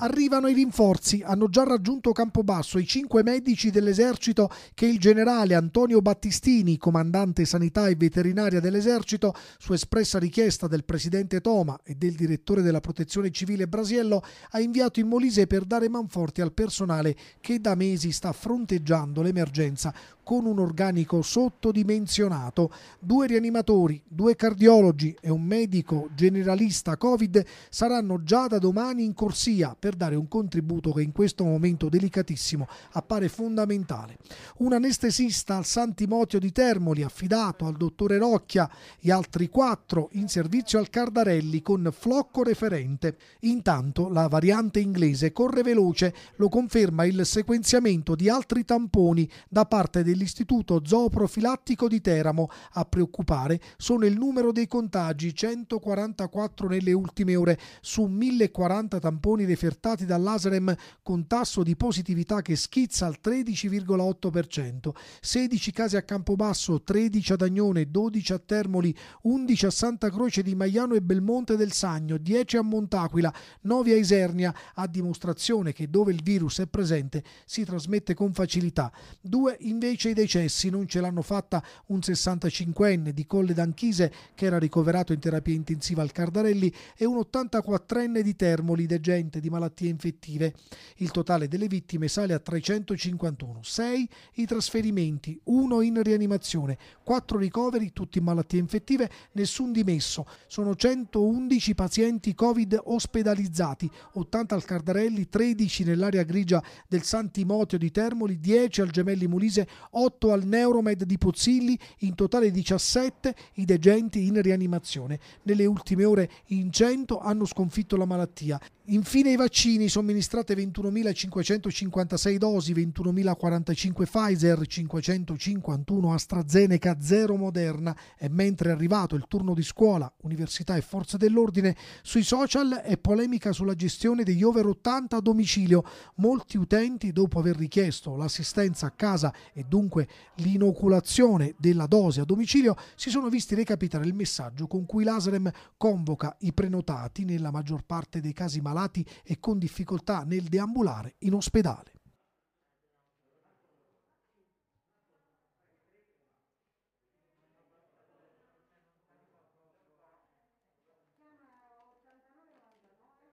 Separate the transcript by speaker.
Speaker 1: Arrivano i rinforzi, hanno già raggiunto Campobasso i cinque medici dell'esercito che il generale Antonio Battistini, comandante sanità e veterinaria dell'esercito, su espressa richiesta del presidente Toma e del direttore della protezione civile Brasiello, ha inviato in Molise per dare manforti al personale che da mesi sta fronteggiando l'emergenza con un organico sottodimensionato. Due rianimatori, due cardiologi e un medico generalista Covid saranno già da domani in corsia per per dare un contributo che in questo momento delicatissimo appare fondamentale. Un anestesista al San Timoteo di Termoli affidato al dottore Rocchia e altri quattro in servizio al Cardarelli con flocco referente. Intanto la variante inglese corre veloce, lo conferma il sequenziamento di altri tamponi da parte dell'Istituto Zooprofilattico di Teramo. A preoccupare sono il numero dei contagi, 144 nelle ultime ore su 1040 tamponi referenti accertati dall'ASREM con tasso di positività che schizza al 13,8%, 16 casi a Campobasso, 13 ad Agnone, 12 a Termoli, 11 a Santa Croce di Maiano e Belmonte del Sagno, 10 a Montaquila, 9 a Isernia, a dimostrazione che dove il virus è presente si trasmette con facilità. Due invece i decessi, non ce l'hanno fatta un 65enne di Colle d'Anchise che era ricoverato in terapia intensiva al Cardarelli e un 84enne di Termoli, degente di malattia malattie infettive. Il totale delle vittime sale a 351, 6 i trasferimenti, 1 in rianimazione, 4 ricoveri, tutti in malattie infettive, nessun dimesso. Sono 111 pazienti Covid ospedalizzati, 80 al Cardarelli, 13 nell'area grigia del Santimotio di Termoli, 10 al Gemelli Mulise, 8 al Neuromed di Pozzilli, in totale 17 i degenti in rianimazione. Nelle ultime ore in 100 hanno sconfitto la malattia. Infine i vaccini, somministrate 21.556 dosi, 21.045 Pfizer, 551 AstraZeneca, 0 Moderna e mentre è arrivato il turno di scuola, università e forze dell'ordine, sui social è polemica sulla gestione degli over 80 a domicilio. Molti utenti, dopo aver richiesto l'assistenza a casa e dunque l'inoculazione della dose a domicilio, si sono visti recapitare il messaggio con cui l'Aserem convoca i prenotati nella maggior parte dei casi malati malati e con difficoltà nel deambulare in ospedale.